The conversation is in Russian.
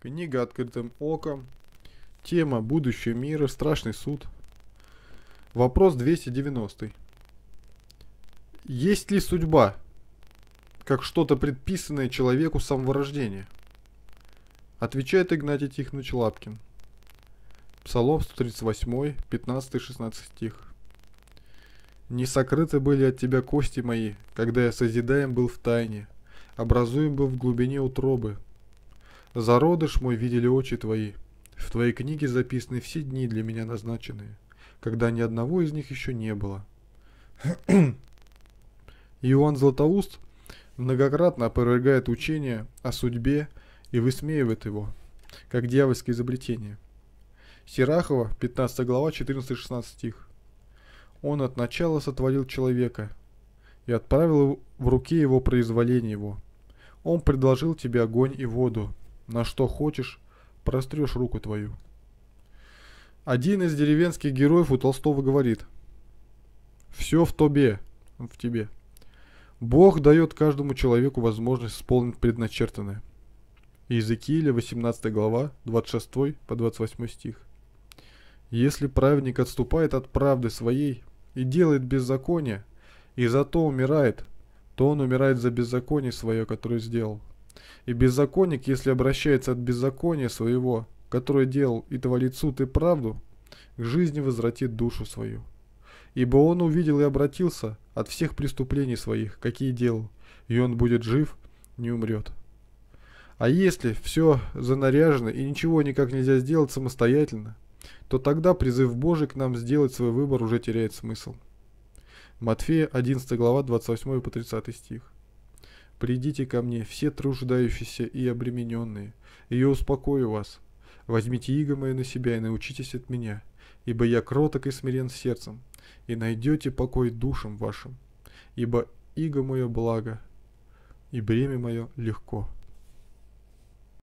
Книга «Открытым оком». Тема «Будущее мира. Страшный суд». Вопрос 290. Есть ли судьба, как что-то предписанное человеку с самого рождения? Отвечает Игнатий Тихонович Лапкин. Псалом 138, 15-16 стих. Не сокрыты были от тебя кости мои, когда я созидаем был в тайне, образуем был в глубине утробы, Зародыш мой видели очи твои. В твоей книге записаны все дни для меня назначенные, когда ни одного из них еще не было. Иоанн Златоуст многократно опровергает учение о судьбе и высмеивает его, как дьявольское изобретение. Серахова, 15 глава, 14-16 стих. Он от начала сотворил человека и отправил в руки его произволение его. Он предложил тебе огонь и воду, на что хочешь, прострешь руку твою. Один из деревенских героев у Толстого говорит. Все в тобе, в тебе. Бог дает каждому человеку возможность исполнить предначертанное. Иезекииля, 18 глава, 26 по 28 стих. Если праведник отступает от правды своей и делает беззаконие, и зато умирает, то он умирает за беззаконие свое, которое сделал – и беззаконник, если обращается от беззакония своего, которое делал и творит суд и правду, к жизни возвратит душу свою. Ибо он увидел и обратился от всех преступлений своих, какие делал, и он будет жив, не умрет. А если все занаряжено и ничего никак нельзя сделать самостоятельно, то тогда призыв Божий к нам сделать свой выбор уже теряет смысл. Матфея 11 глава 28 по 30 стих. Придите ко мне, все труждающиеся и обремененные, и я успокою вас. Возьмите иго мое на себя и научитесь от меня, ибо я кроток и смирен сердцем, и найдете покой душам вашим, ибо иго мое благо, и бремя мое легко».